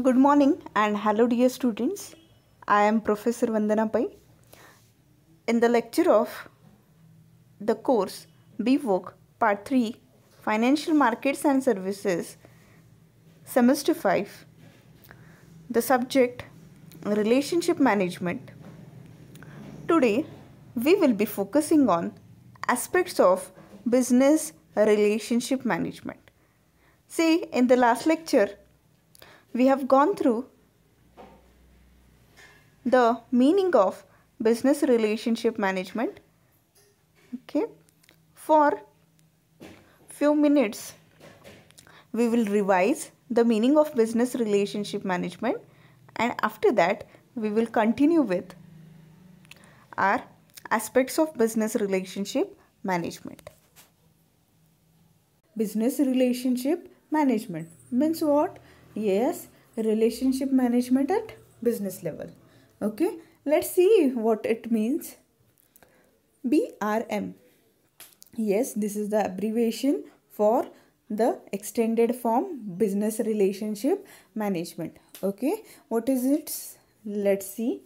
Good morning and hello dear students. I am Professor Vandana Pai. In the lecture of the course BVOC Part 3 Financial Markets and Services Semester 5 the subject Relationship Management. Today we will be focusing on aspects of business relationship management. See in the last lecture we have gone through the meaning of business relationship management okay for few minutes we will revise the meaning of business relationship management and after that we will continue with our aspects of business relationship management business relationship management means what Yes, relationship management at business level. Okay, let's see what it means. BRM. Yes, this is the abbreviation for the extended form business relationship management. Okay, what is it? Let's see.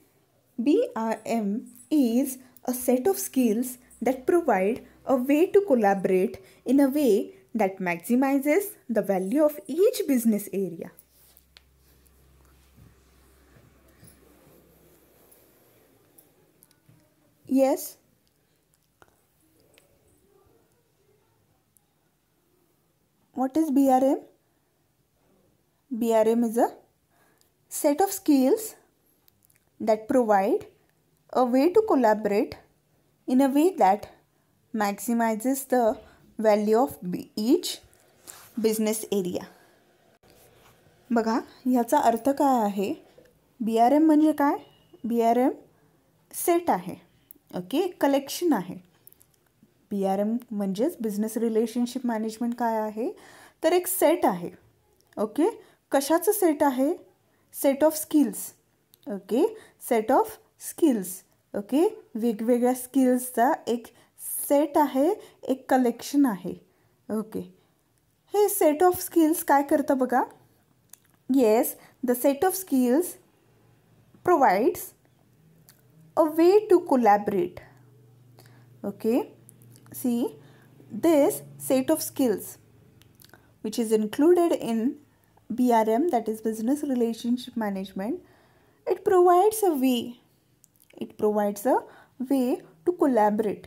BRM is a set of skills that provide a way to collaborate in a way that maximizes the value of each business area. Yes. What is BRM? BRM is a set of skills that provide a way to collaborate in a way that maximizes the value of B each business area बघा ह्याचा अर्थ काय आहे B R M म्हणजे काय B R M set आहे okay collection आहे B R M म्हणजेच business relationship management काय आहे तर एक सेट आहे ओके कशाचं सेट आहे set of skills okay set of skills okay वेगवेगळ्या स्किल्सचा एक सेट आहे एक कलेक्शन आहे ओके हे सेट ऑफ स्किल्स काय करतं बघा yes the set of skills provides a way to collaborate okay see this set of skills which is included in B R M that is business relationship management it provides a way it provides a way to collaborate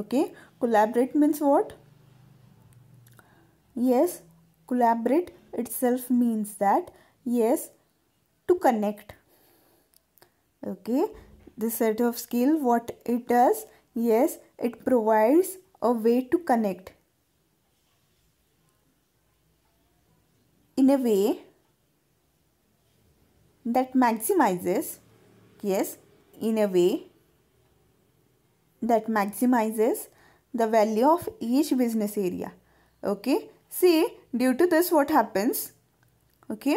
okay collaborate means what yes collaborate itself means that yes to connect okay this set of skill what it does yes it provides a way to connect in a way that maximizes yes in a way that maximizes the value of each business area. Okay. See, due to this what happens? Okay.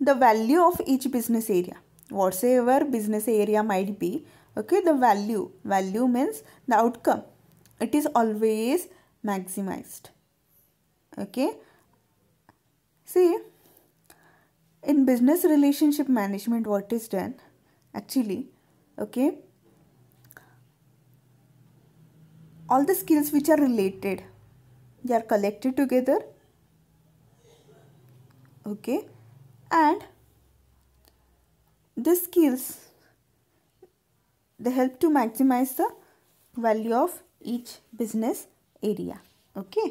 The value of each business area. Whatsoever business area might be. Okay. The value. Value means the outcome. It is always maximized. Okay. See, in business relationship management what is done? Actually, okay all the skills which are related they are collected together okay and these skills they help to maximize the value of each business area okay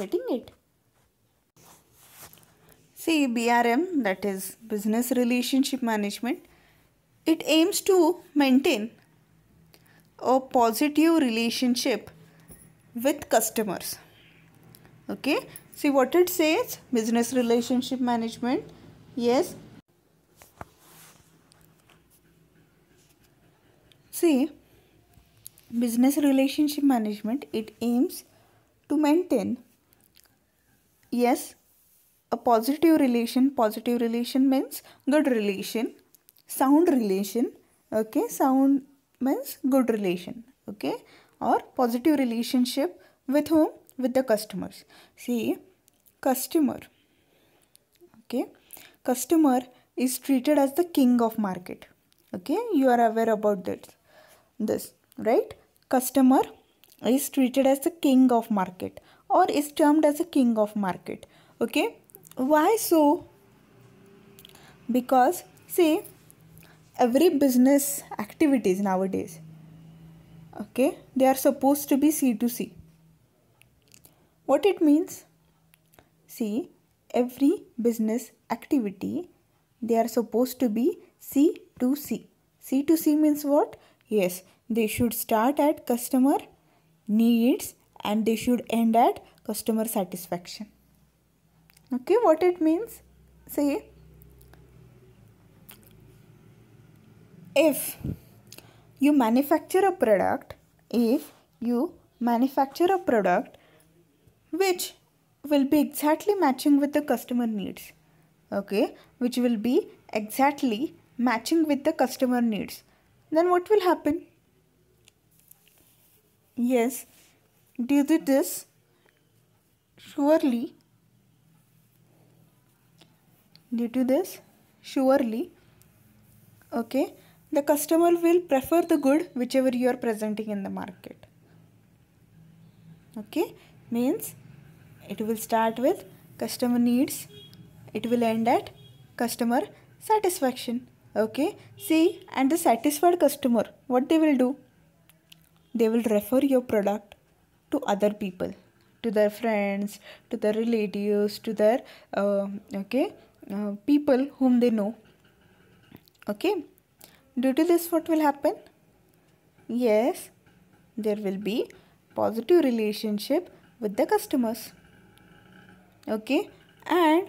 getting it see brm that is business relationship management it aims to maintain a positive relationship with customers okay see what it says business relationship management yes see business relationship management it aims to maintain yes a positive relation positive relation means good relation sound relation okay sound means good relation okay or positive relationship with whom? With the customers. See, customer, okay, customer is treated as the king of market. Okay, you are aware about that. This, right? Customer is treated as the king of market or is termed as the king of market. Okay, why so? Because, see, every business activities nowadays okay they are supposed to be c to c what it means see every business activity they are supposed to be c to c c to c means what yes they should start at customer needs and they should end at customer satisfaction okay what it means say if you manufacture a product if you manufacture a product which will be exactly matching with the customer needs okay which will be exactly matching with the customer needs then what will happen yes due to this surely due to this surely okay the customer will prefer the good whichever you are presenting in the market okay means it will start with customer needs it will end at customer satisfaction okay see and the satisfied customer what they will do they will refer your product to other people to their friends to their relatives to their uh, okay uh, people whom they know okay Due to this what will happen? Yes, there will be positive relationship with the customers. Okay, and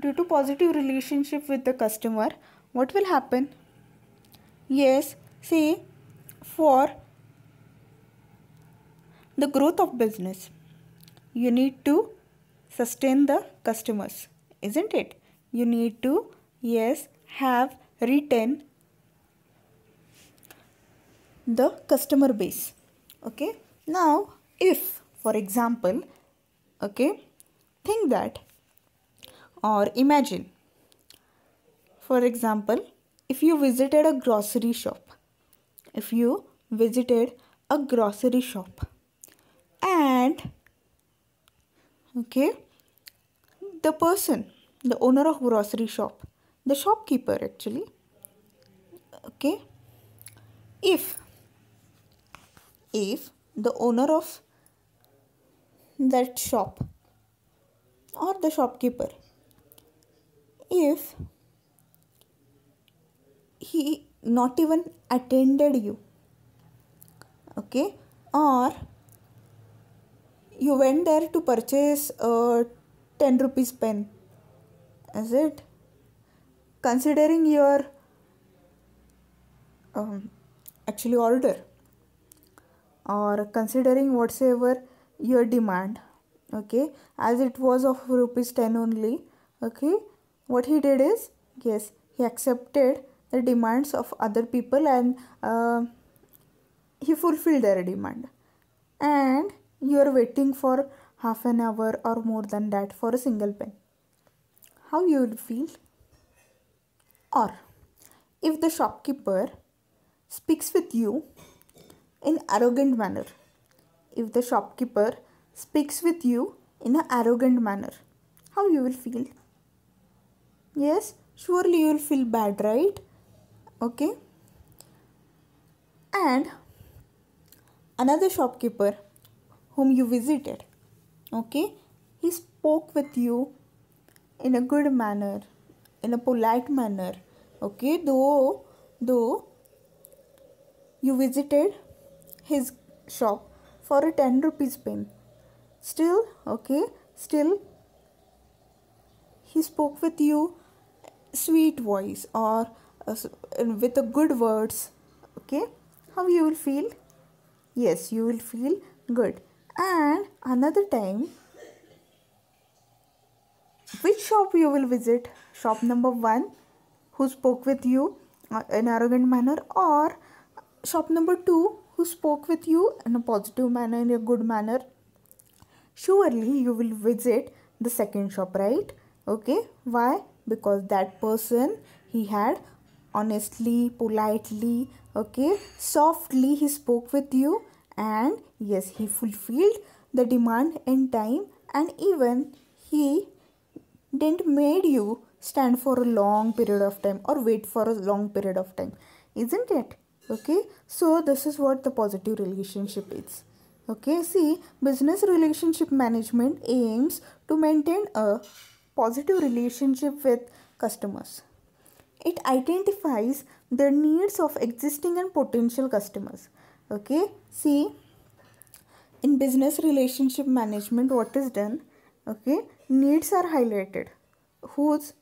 due to positive relationship with the customer, what will happen? Yes, see, for the growth of business, you need to sustain the customers, isn't it? You need to, yes, have retain the customer base okay now if for example okay think that or imagine for example if you visited a grocery shop if you visited a grocery shop and okay the person the owner of grocery shop the shopkeeper actually okay if if the owner of that shop or the shopkeeper if he not even attended you okay or you went there to purchase a 10 rupees pen is it considering your um, actually order or considering whatsoever your demand okay as it was of rupees 10 only okay what he did is yes he accepted the demands of other people and uh, he fulfilled their demand and you are waiting for half an hour or more than that for a single pen how you will feel or if the shopkeeper speaks with you in arrogant manner. If the shopkeeper speaks with you in an arrogant manner, how you will feel? Yes, surely you will feel bad, right? Okay. And another shopkeeper whom you visited, okay, he spoke with you in a good manner, in a polite manner, okay, though, though you visited his shop for a 10 rupees pen. Still, okay, still he spoke with you sweet voice or uh, with a good words. Okay, how you will feel? Yes, you will feel good. And another time, which shop you will visit? Shop number one, who spoke with you uh, in arrogant manner or shop number two who spoke with you in a positive manner, in a good manner, surely you will visit the second shop, right? Okay, why? Because that person he had honestly, politely, okay, softly he spoke with you and yes, he fulfilled the demand in time and even he didn't made you stand for a long period of time or wait for a long period of time, isn't it? okay so this is what the positive relationship is okay see business relationship management aims to maintain a positive relationship with customers it identifies the needs of existing and potential customers okay see in business relationship management what is done okay needs are highlighted whose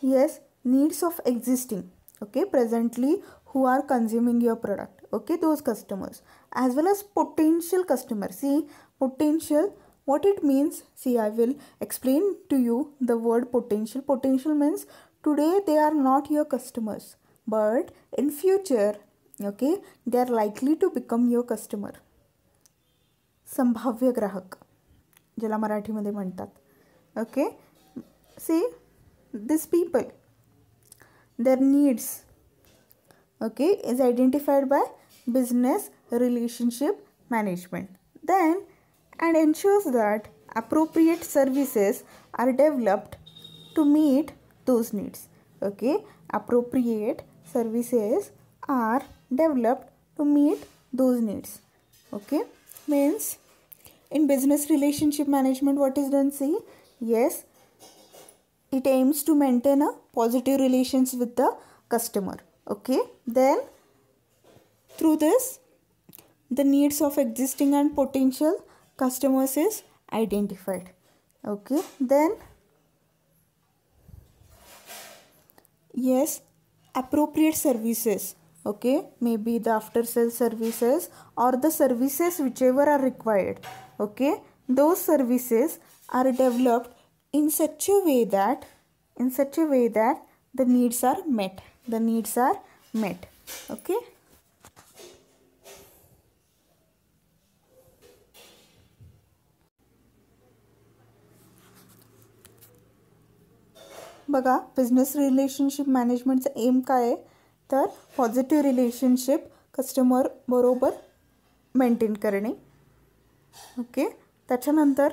yes needs of existing okay presently who are consuming your product okay those customers as well as potential customers see potential what it means see i will explain to you the word potential potential means today they are not your customers but in future okay they are likely to become your customer संभाव्य ग्राहक ज्याला मराठीमध्ये म्हणतात okay see this people their needs okay is identified by business relationship management then and ensures that appropriate services are developed to meet those needs okay appropriate services are developed to meet those needs okay means in business relationship management what is done see yes it aims to maintain a positive relations with the customer okay then through this the needs of existing and potential customers is identified okay then yes appropriate services okay maybe the after sale services or the services whichever are required okay those services are developed in such a way that in such a way that the needs are met the needs are met okay बघा business relationship मॅनेजमेंटचं aim काय आहे तर positive relationship customer बरोबर maintain करणे okay त्याच्यानंतर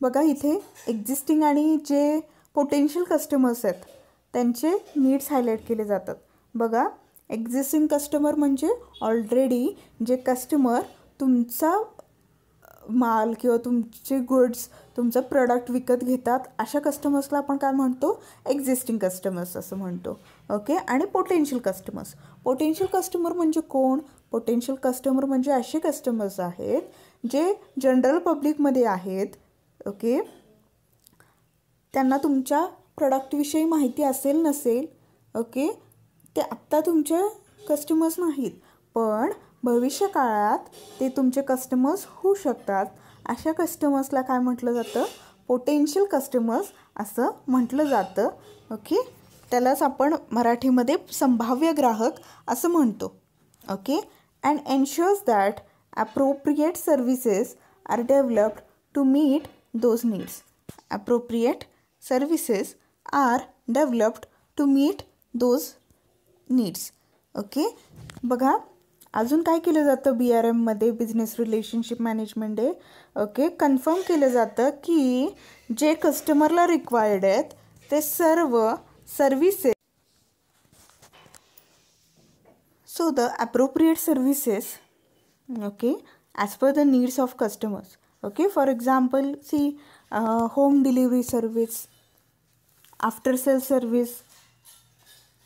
बघा इथे एक्झिस्टिंग आणि जे पोटेन्शियल कस्टमर्स आहेत त्यांचे नीड्स हायलाईट केले जातात बघा एक्झिस्टिंग कस्टमर म्हणजे ऑलरेडी जे कस्टमर तुमचा माल किंवा तुमचे गुड्स तुमचं प्रोडक्ट विकत घेतात अशा कस्टमर्सला आपण काय म्हणतो एक्झिस्टिंग कस्टमर्स असं म्हणतो ओके आणि पोटेन्शियल कस्टमर्स पोटेन्शियल कस्टमर म्हणजे कोण पोटेन्शियल कस्टमर म्हणजे असे कस्टमर्स आहेत जे जनरल पब्लिकमध्ये आहेत ओके त्यांना तुमच्या प्रोडक्टविषयी माहिती असेल नसेल ओके ते आत्ता तुमचे कस्टमर्स नाहीत पण भविष्यकाळात ते तुमचे कस्टमर्स होऊ शकतात अशा कस्टमर्सला काय म्हटलं जातं पोटेन्शियल कस्टमर्स असं म्हटलं जातं ओके त्यालाच आपण मराठीमध्ये संभाव्य ग्राहक असं म्हणतो okay and ensures that appropriate services are developed to meet those needs appropriate services are developed to meet those needs okay बघा अजून काय केलं जातं बी आर एममध्ये business relationship management day okay confirm केलं जातं की जे कस्टमरला रिक्वायर्ड आहेत ते सर्व services so the appropriate services okay as per the needs of customers okay for example see home delivery service after sale service,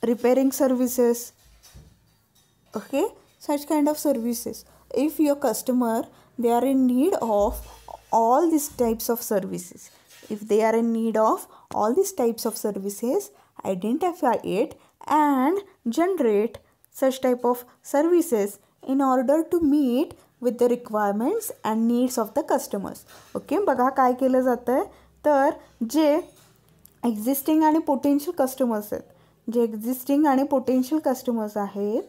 repairing services, okay, such kind of services. If your customer they are in need of all these types of services, if they are in need of all these types of services, identify it and generate such type of services in order to meet with the requirements and needs of the customers. okay? बघा काय केलं जातं तर जे existing आणि potential customers आहेत जे existing आणि पोटेन्शियल कस्टमर्स आहेत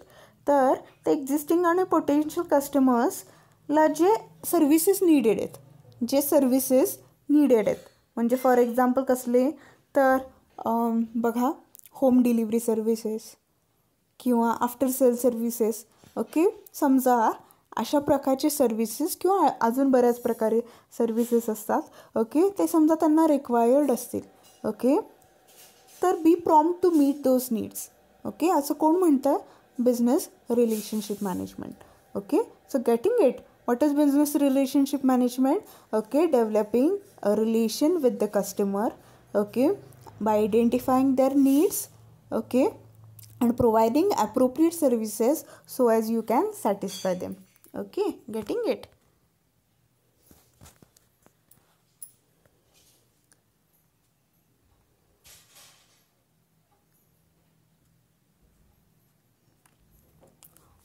तर ते एक्झिस्टिंग आणि पोटेन्शियल कस्टमर्सला जे सर्व्हिसेस नीडेड आहेत जे सर्व्हिसेस नीडेड आहेत म्हणजे फॉर एक्झाम्पल कसले तर बघा होम डिलिव्हरी सर्व्हिसेस किंवा आफ्टर सेल सर्व्हिसेस ओके समजा अशा प्रकारचे सर्व्हिसेस किंवा अजून बऱ्याच प्रकारे सर्व्हिसेस असतात ओके ते समजा त्यांना रिक्वायर्ड असतील Okay, there be prompt to meet those needs. Okay, as कोण म्हणतं आहे business relationship management. Okay, so getting it. what is business relationship management okay developing a relation with the customer okay by identifying their needs okay and providing appropriate services so as you can satisfy them okay getting it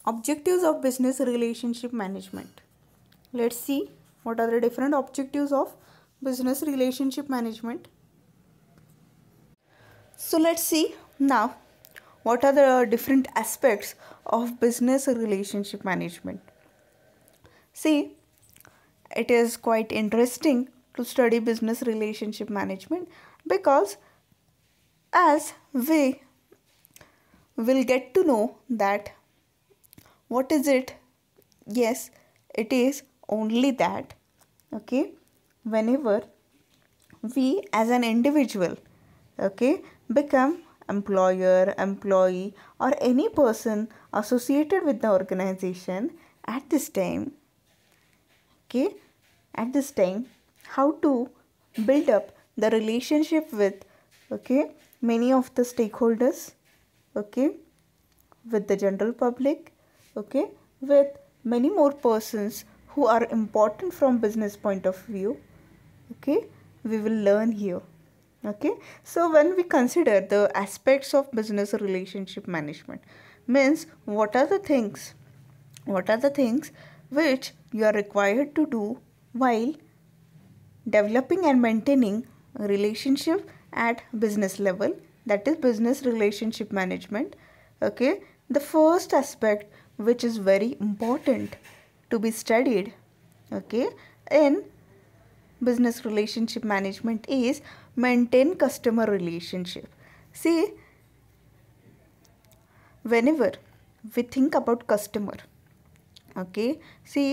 Objectives of business relationship management. Let's see what are the different objectives of business relationship management. So let's see now what are the different aspects of business relationship management. See, it is quite interesting to study business relationship management because as we will get to know that what is it? Yes, it is only that, okay, whenever we as an individual, okay, become employer, employee or any person associated with the organization at this time, okay, at this time, how to build up the relationship with, okay, many of the stakeholders, okay, with the general public, okay with many more persons who are important from business point of view okay we will learn here okay so when we consider the aspects of business relationship management means what are the things what are the things which you are required to do while developing and maintaining relationship at business level that is business relationship management okay the first aspect which is very important to be studied okay in business relationship management is maintain customer relationship see whenever we think about customer okay see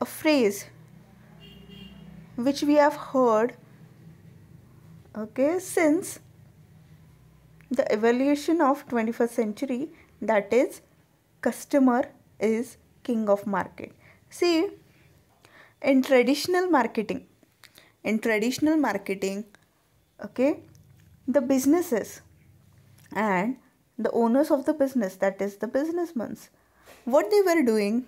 a phrase which we have heard okay since the evolution of 21st century that is customer is king of market see in traditional marketing in traditional marketing okay the businesses and the owners of the business that is the businessmen what they were doing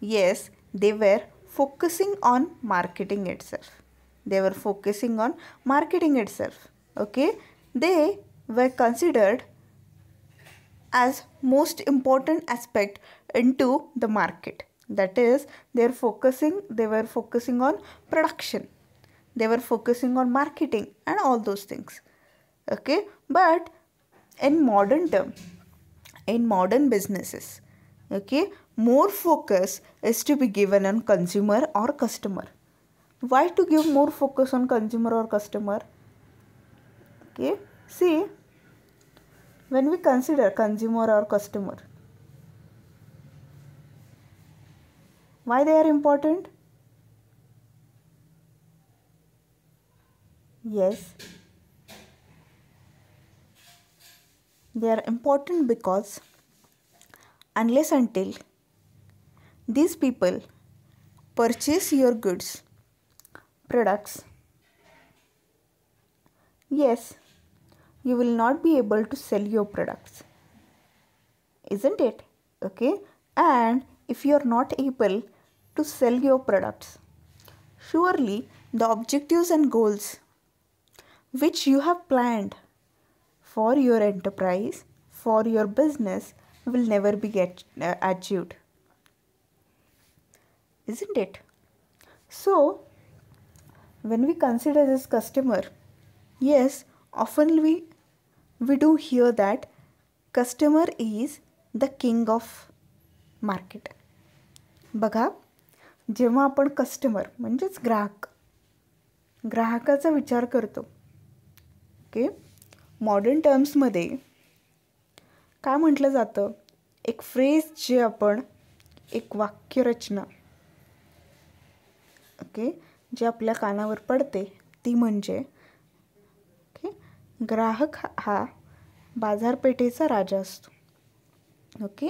yes they were focusing on marketing itself they were focusing on marketing itself okay they were considered as most important aspect into the market that is they're focusing they were focusing on production they were focusing on marketing and all those things okay but in modern term in modern businesses okay more focus is to be given on consumer or customer why to give more focus on consumer or customer okay see when we consider consumer or customer. Why they are important? Yes, they are important because unless until these people purchase your goods, products, yes, you will not be able to sell your products isn't it okay and if you are not able to sell your products surely the objectives and goals which you have planned for your enterprise for your business will never be get, uh, achieved isn't it so when we consider this customer yes often we we do hear that customer is the king of market बघा जेव्हा आपण customer म्हणजेच ग्राहक ग्राहकाचा विचार करतो okay modern टर्म्समध्ये काय म्हटलं जातं एक फ्रेज जे आपण एक वाक्यरचना ओके जे आपल्या कानावर पडते ती म्हणजे ग्राहक हा बाजारपेठेचा राजा असतो ओके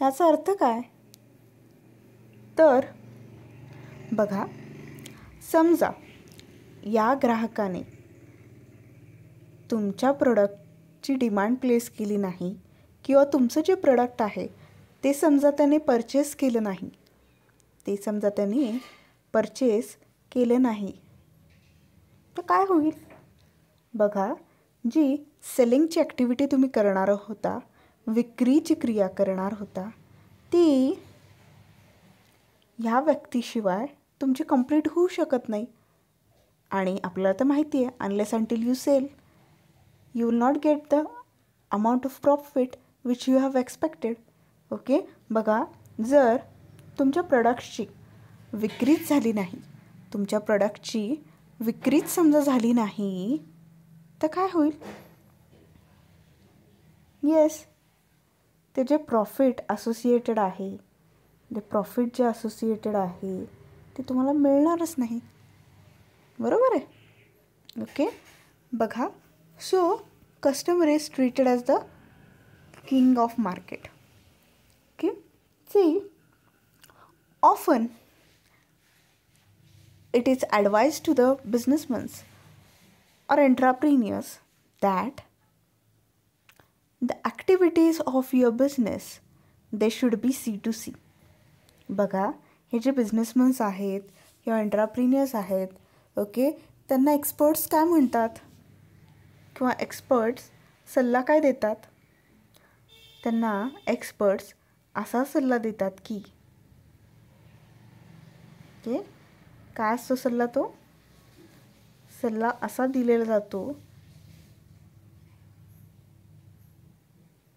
याचा अर्थ काय तर बघा समजा या ग्राहकाने तुमच्या प्रोडक्टची डिमांड प्लेस केली नाही किंवा तुमचं जे प्रोडक्ट आहे ते समजा त्याने परचेस केलं नाही ते समजा त्याने परचेस केलं नाही तर काय होईल बघा जी सेलिंगची ॲक्टिव्हिटी तुम्ही करणार होता विक्रीची क्रिया करणार होता ती ह्या व्यक्तीशिवाय तुमची कंप्लीट होऊ शकत नाही आणि आपल्याला तर माहिती आहे unless until you sell you will not get the amount of profit which you have expected okay बघा जर तुमच्या प्रॉडक्ट्सची विक्रीच झाली नाही तुमच्या प्रॉडक्टची विक्रीच समजा झाली नाही तर काय होईल येस ते जे प्रॉफिट असोसिएटेड आहे जे प्रॉफिट जे असोसिएटेड आहे ते तुम्हाला मिळणारच नाही बरोबर आहे ओके बघा so customer is treated as the king of market okay see often it is advise to the businessmans or entrepreneurs that the activities of your business they should be C to C बघा हे जे बिझनेसमन्स आहेत किंवा एंटरप्रिनियर्स आहेत okay त्यांना experts काय म्हणतात किंवा experts सल्ला काय देतात त्यांना एक्सपर्ट्स असा सल्ला देतात की ओके काय असतो सल्ला तो सल्ला असा दिलेला जातो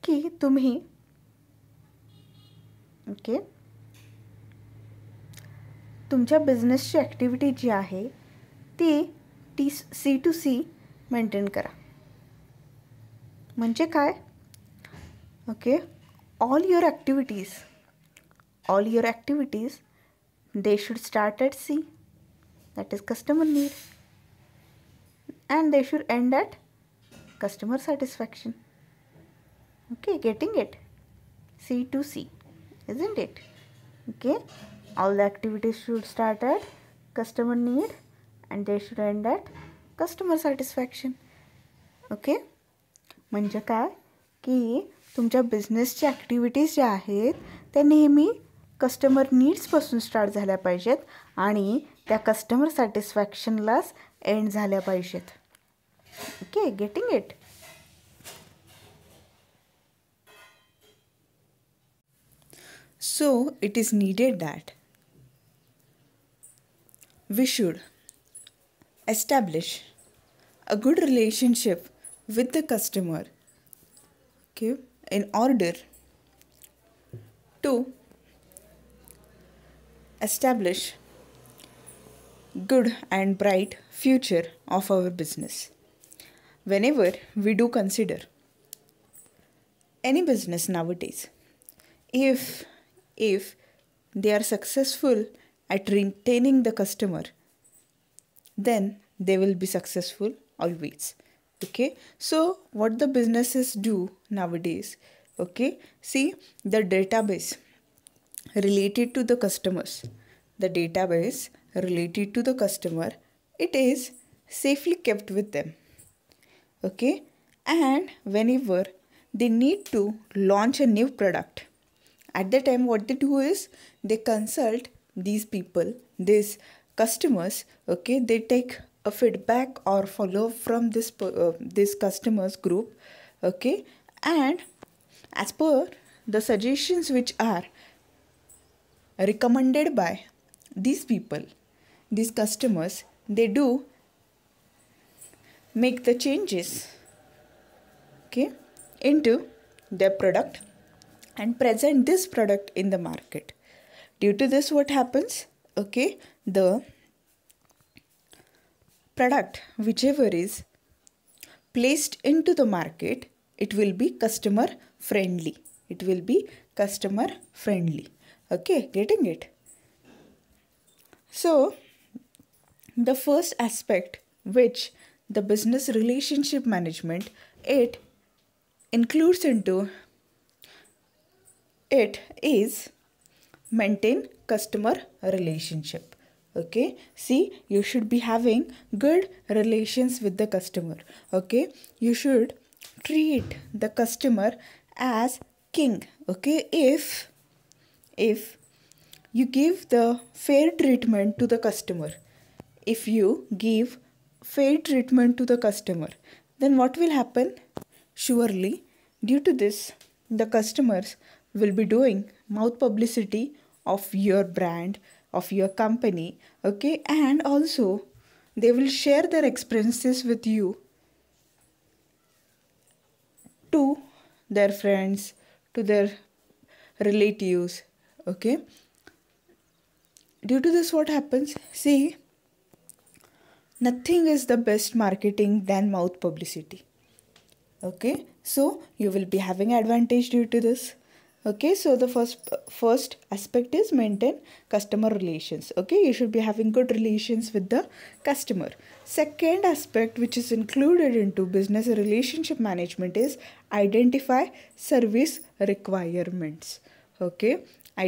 की तुम्ही ओके तुमच्या बिझनेसची ॲक्टिव्हिटी जी आहे ती T C to C maintain करा म्हणजे काय okay all your activities all your activities they should start at C that is customer need and they should end at customer satisfaction. Okay, getting it? C to C, isn't it? Okay, all the activities should start at customer need and they should end at customer satisfaction okay म्हणजे काय की तुमच्या बिझनेसच्या activities ज्या आहेत त्या नेहमी customer नीड्सपासून start झाल्या पाहिजेत आणि त्या कस्टमर सॅटिस्फॅक्शनलाच एंड झाल्या पाहिजेत Okay, getting it. So it is needed that we should establish a good relationship with the customer okay in order to establish good and bright future of our business. Whenever we do consider any business nowadays, if if they are successful at retaining the customer, then they will be successful always. Okay, so what the businesses do nowadays? Okay, see the database related to the customers, the database related to the customer it is safely kept with them okay and whenever they need to launch a new product at the time what they do is they consult these people these customers okay they take a feedback or follow from this uh, this customers group okay and as per the suggestions which are recommended by these people these customers they do make the changes okay into their product and present this product in the market due to this what happens okay the product whichever is placed into the market it will be customer friendly it will be customer friendly okay getting it so the first aspect, which the business relationship management, it includes into it is maintain customer relationship okay see you should be having good relations with the customer okay you should treat the customer as king okay if if you give the fair treatment to the customer if you give fair treatment to the customer then what will happen surely due to this the customers will be doing mouth publicity of your brand of your company okay and also they will share their experiences with you to their friends to their relatives okay due to this what happens see nothing is the best marketing than mouth publicity okay so you will be having advantage due to this okay so the first first aspect is maintain customer relations okay you should be having good relations with the customer second aspect which is included into business relationship management is identify service requirements okay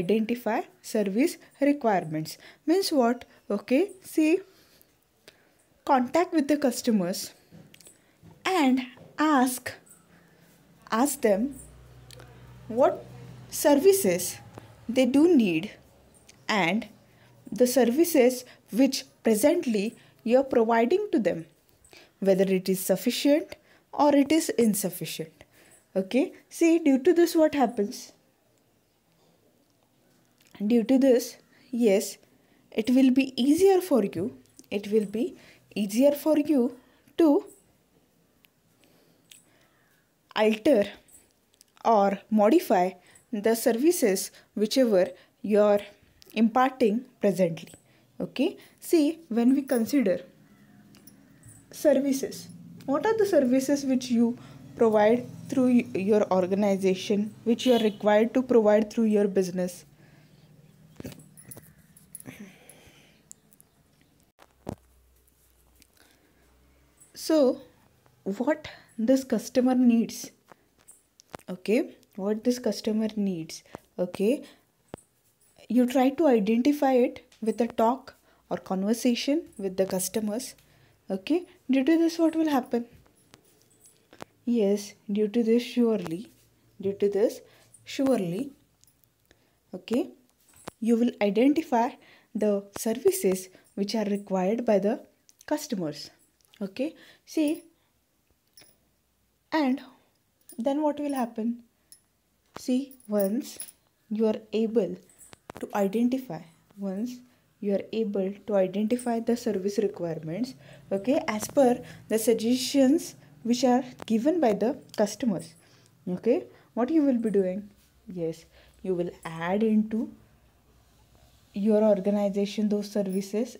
identify service requirements means what okay see contact with the customers and ask ask them what services they do need and the services which presently you are providing to them whether it is sufficient or it is insufficient okay see due to this what happens due to this yes it will be easier for you it will be easier for you to alter or modify the services whichever you are imparting presently okay see when we consider services what are the services which you provide through your organization which you are required to provide through your business so what this customer needs okay what this customer needs okay you try to identify it with a talk or conversation with the customers okay due to this what will happen yes due to this surely due to this surely okay you will identify the services which are required by the customers okay see and then what will happen see once you are able to identify once you are able to identify the service requirements okay as per the suggestions which are given by the customers okay what you will be doing yes you will add into your organization those services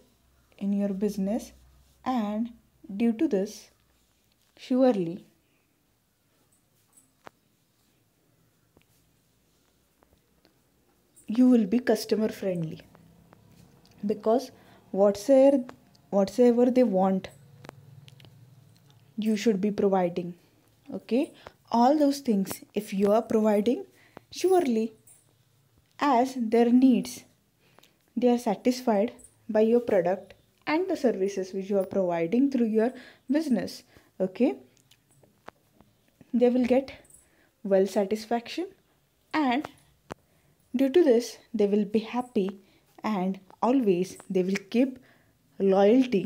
in your business and Due to this, surely you will be customer friendly because whatsoever whatsoever they want you should be providing okay all those things if you are providing surely as their needs they are satisfied by your product and the services which you are providing through your business okay they will get well satisfaction and due to this they will be happy and always they will keep loyalty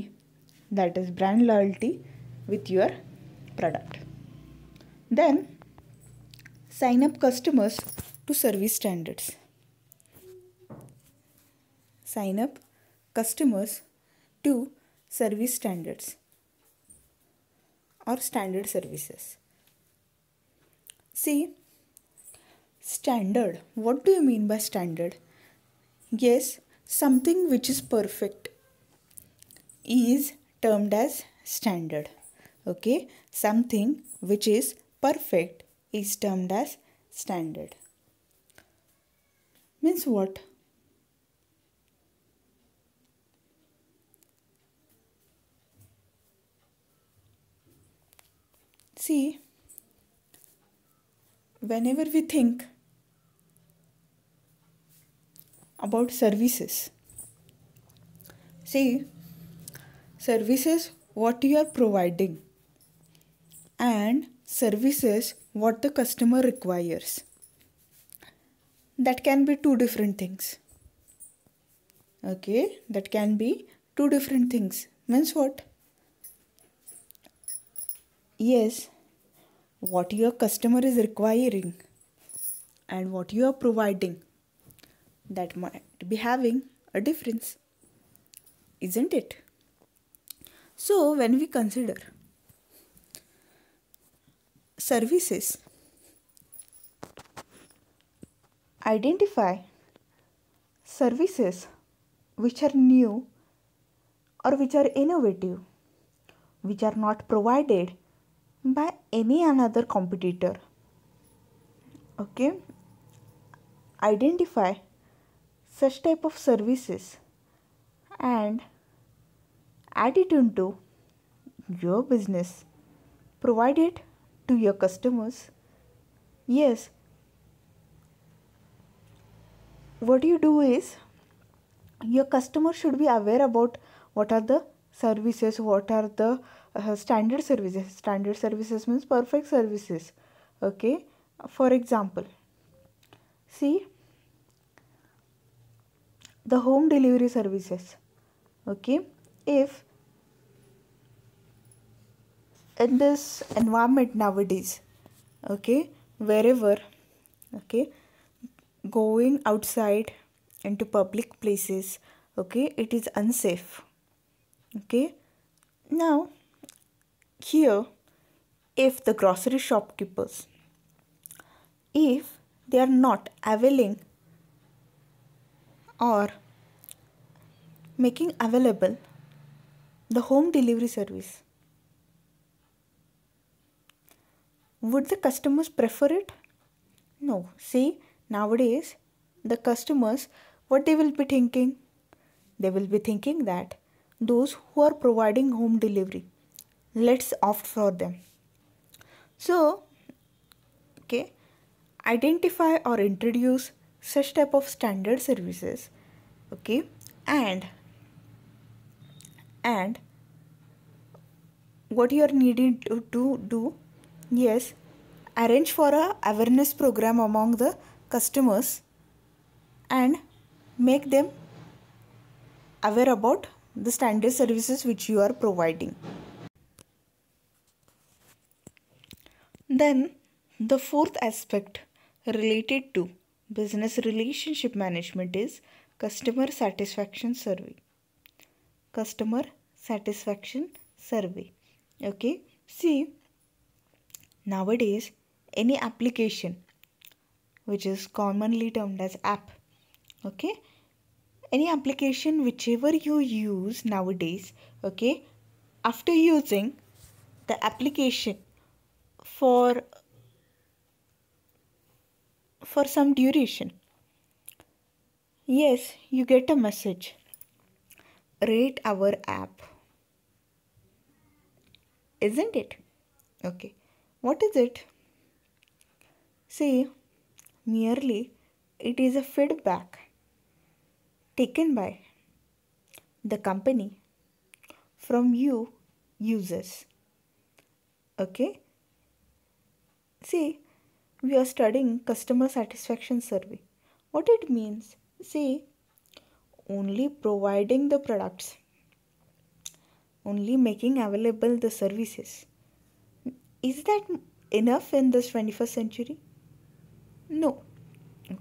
that is brand loyalty with your product then sign up customers to service standards sign up customers to service standards or standard services. See, standard. What do you mean by standard? Yes, something which is perfect is termed as standard. Okay, something which is perfect is termed as standard. Means what? See, whenever we think about services, see, services what you are providing and services what the customer requires. That can be two different things. Okay, that can be two different things. Means what? Yes, what your customer is requiring and what you are providing that might be having a difference, isn't it? So, when we consider services, identify services which are new or which are innovative, which are not provided by any another competitor okay identify such type of services and add it into your business provide it to your customers yes what you do is your customer should be aware about what are the services what are the uh, standard services standard services means perfect services okay for example see the home delivery services okay if in this environment nowadays okay wherever okay going outside into public places okay it is unsafe okay now here if the grocery shopkeepers if they are not availing or making available the home delivery service would the customers prefer it no see nowadays the customers what they will be thinking they will be thinking that those who are providing home delivery let's opt for them so okay identify or introduce such type of standard services okay and and what you are needed to, to do yes arrange for a awareness program among the customers and make them aware about the standard services which you are providing Then the fourth aspect related to business relationship management is customer satisfaction survey. Customer satisfaction survey. Okay, see nowadays any application which is commonly termed as app. Okay, any application whichever you use nowadays. Okay, after using the application for for some duration yes you get a message rate our app isn't it okay what is it see merely it is a feedback taken by the company from you users okay See, we are studying customer satisfaction survey. What it means? See, only providing the products, only making available the services. Is that enough in this 21st century? No.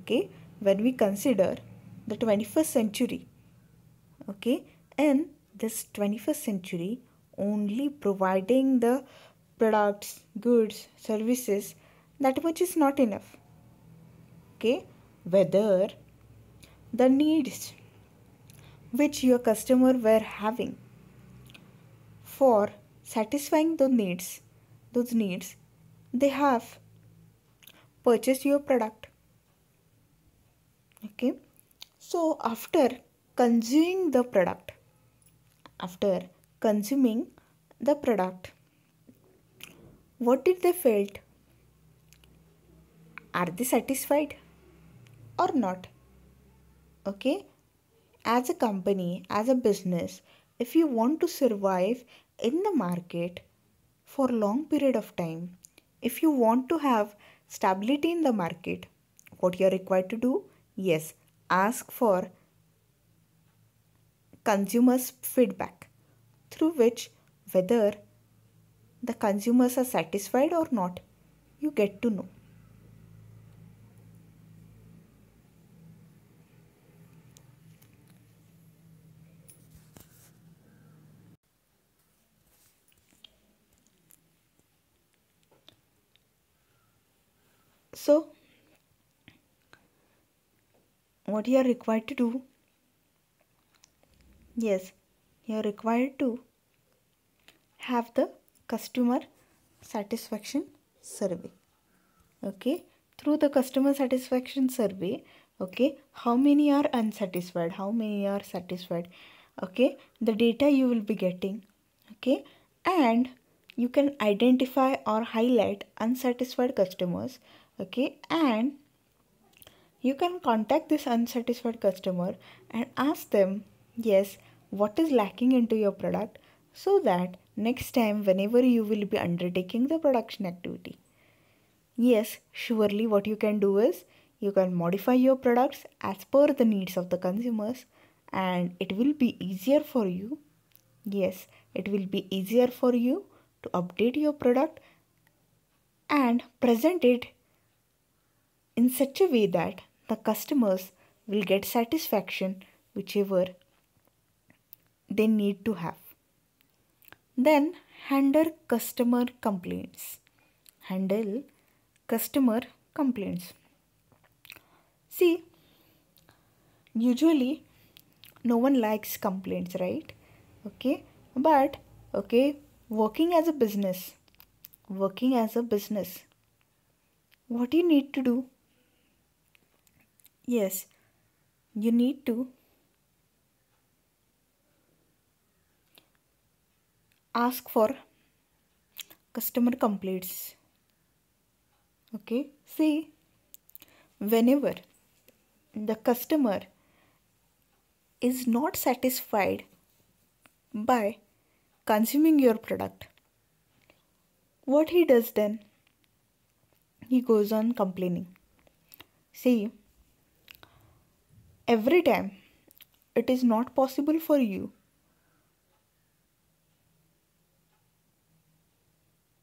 Okay, when we consider the 21st century, okay, and this 21st century only providing the products, goods, services, that much is not enough. Okay, whether the needs which your customer were having for satisfying those needs, those needs, they have purchased your product. Okay, so after consuming the product, after consuming the product, what did they felt? Are they satisfied or not? Okay. As a company, as a business, if you want to survive in the market for long period of time, if you want to have stability in the market, what you are required to do? Yes, ask for consumers feedback through which whether the consumers are satisfied or not. You get to know. So, what you are required to do? Yes, you are required to have the customer satisfaction survey okay through the customer satisfaction survey okay how many are unsatisfied how many are satisfied okay the data you will be getting okay and you can identify or highlight unsatisfied customers okay and you can contact this unsatisfied customer and ask them yes what is lacking into your product so that next time whenever you will be undertaking the production activity. Yes, surely what you can do is you can modify your products as per the needs of the consumers and it will be easier for you. Yes, it will be easier for you to update your product and present it in such a way that the customers will get satisfaction whichever they need to have. Then handle customer complaints. Handle customer complaints. See, usually no one likes complaints, right? Okay, but okay, working as a business, working as a business, what you need to do? Yes, you need to ask for customer complaints okay see whenever the customer is not satisfied by consuming your product what he does then he goes on complaining see every time it is not possible for you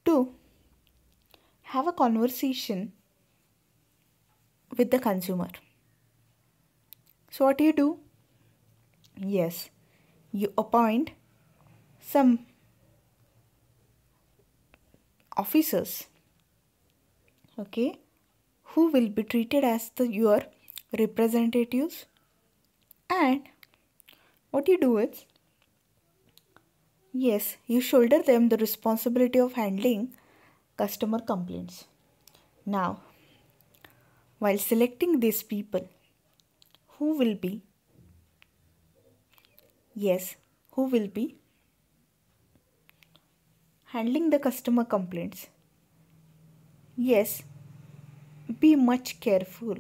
to have a conversation with the consumer. So, what do you do? Yes, you appoint some officers, okay, who will be treated as the, your representatives. And what you do is Yes, you shoulder them the responsibility of handling customer complaints. Now, while selecting these people, who will be? Yes, who will be? Handling the customer complaints. Yes, be much careful.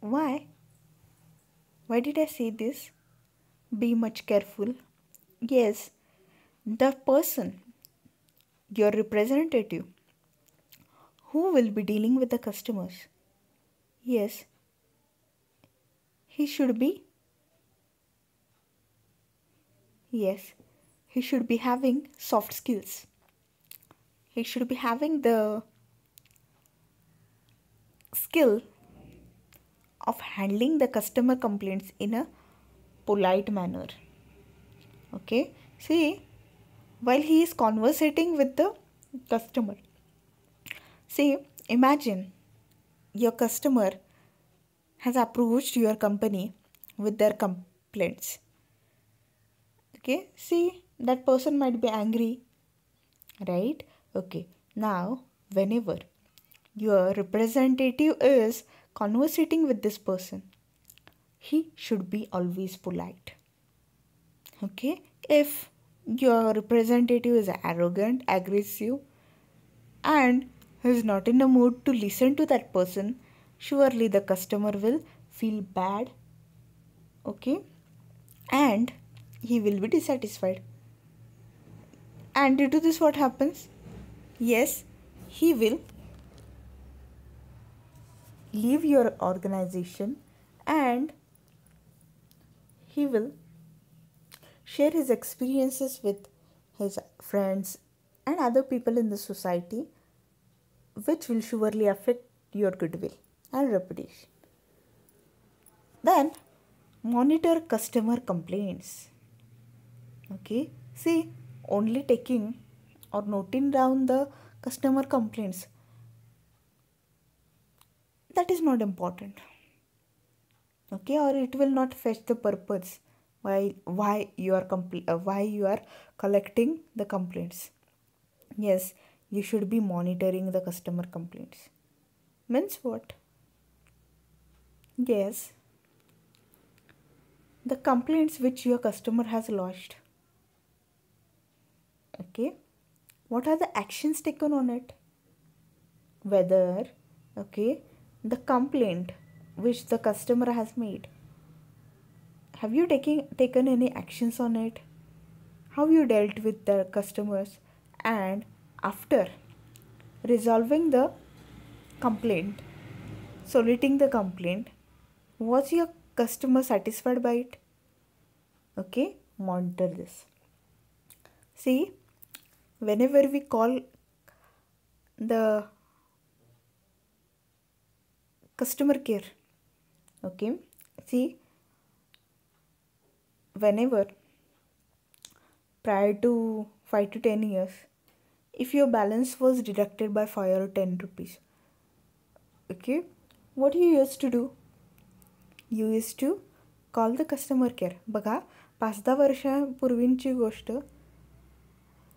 Why? Why did I say this? Be much careful. Yes, the person, your representative, who will be dealing with the customers. Yes, he should be. Yes, he should be having soft skills. He should be having the skill of handling the customer complaints in a polite manner okay see while he is conversating with the customer see imagine your customer has approached your company with their complaints okay see that person might be angry right okay now whenever your representative is conversating with this person he should be always polite okay if your representative is arrogant aggressive and is not in the mood to listen to that person surely the customer will feel bad okay and he will be dissatisfied and due to this what happens yes he will leave your organization and he will share his experiences with his friends and other people in the society, which will surely affect your goodwill and reputation. Then, monitor customer complaints. Okay, see, only taking or noting down the customer complaints that is not important okay or it will not fetch the purpose why why you are compl- uh, why you are collecting the complaints yes you should be monitoring the customer complaints means what yes the complaints which your customer has lodged okay what are the actions taken on it whether okay the complaint which the customer has made have you taken taken any actions on it how you dealt with the customers and after resolving the complaint soliciting the complaint was your customer satisfied by it okay monitor this see whenever we call the customer care okay see whenever prior to 5 to 10 years if your balance was deducted by 5 or 10 rupees okay what you used to do you used to call the customer care बघा पाच दहा वर्षापूर्वींची गोष्ट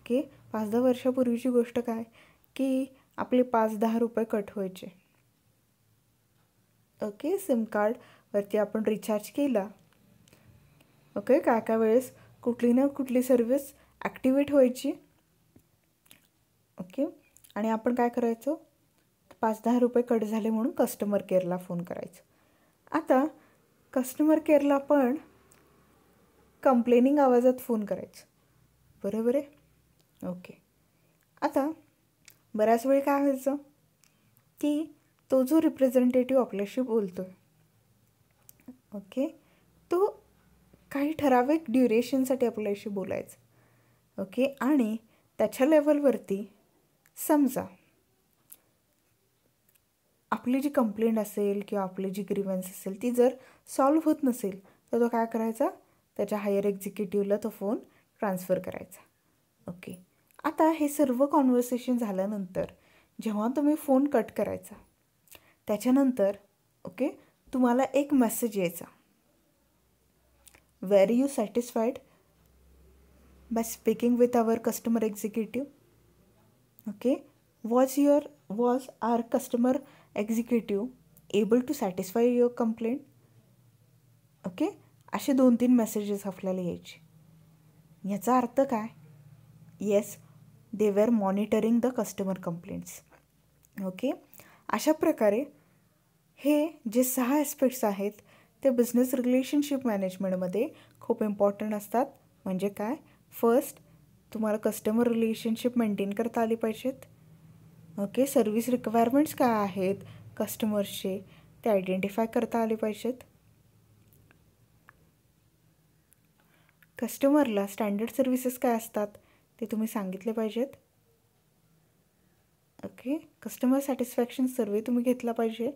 की पाच दहा वर्षापूर्वीची गोष्ट काय की आपले पाच दहा रुपये कट व्हायचे ओके सिम कार्डवरती आपण रिचार्ज केला ओके काय काय वेळेस कुठली ना कुठली सर्विस ॲक्टिवेट व्हायची ओके आणि आपण काय करायचो पाच दहा रुपये कट झाले म्हणून कस्टमर केअरला फोन करायचं आता कस्टमर केअरला पण कंप्लेनिंग आवाजात फोन करायचं बरोबर आहे ओके आता बऱ्याच वेळी काय व्हायचं की तो जो रिप्रेझेंटेटिव्ह आपल्याशी बोलतो आहे ओके तो काही ठराविक ड्युरेशनसाठी आपल्याशी बोलायचं ओके आणि त्याच्या लेवलवरती समजा आपली जी कंप्लेंट असेल किंवा आपली जी ग्रीवन्स असेल ती जर सॉल्व्ह होत नसेल तर तो काय करायचा त्याच्या हायर एक्झिक्युटिव्हला तो फोन ट्रान्सफर करायचा ओके आता हे सर्व कॉन्व्हर्सेशन झाल्यानंतर जेव्हा तुम्ही फोन कट करायचा त्याच्यानंतर ओके तुम्हाला एक मेसेज यायचा were you satisfied by speaking with our customer executive okay was your was our customer executive able to satisfy your complaint okay? असे दोन तीन मेसेजेस आपल्याला यायचे याचा अर्थ काय Yes, they were monitoring the customer complaints okay अशा प्रकारे हे जे सहा ॲस्पेक्ट्स आहेत ते बिझनेस रिलेशनशिप मॅनेजमेंटमध्ये खूप इम्पॉर्टंट असतात म्हणजे काय फर्स्ट तुम्हाला कस्टमर रिलेशनशिप मेंटेन करता आली पाहिजेत ओके सर्व्हिस रिक्वायरमेंट्स काय आहेत कस्टमर्सचे ते आयडेंटिफाय करता आले पाहिजेत कस्टमरला स्टँडर्ड सर्व्हिसेस काय असतात ते तुम्ही सांगितले पाहिजेत ओके कस्टमर सॅटिस्फॅक्शन सर्वे तुम्ही घेतला पाहिजे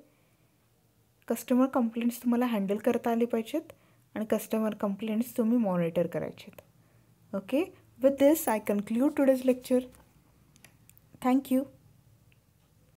कस्टमर कंप्लेंट्स तुम्हाला हँडल करता आली पाहिजेत आणि कस्टमर कंप्लेंट्स तुम्ही मॉनिटर करायचे आहेत okay with this I conclude today's lecture thank you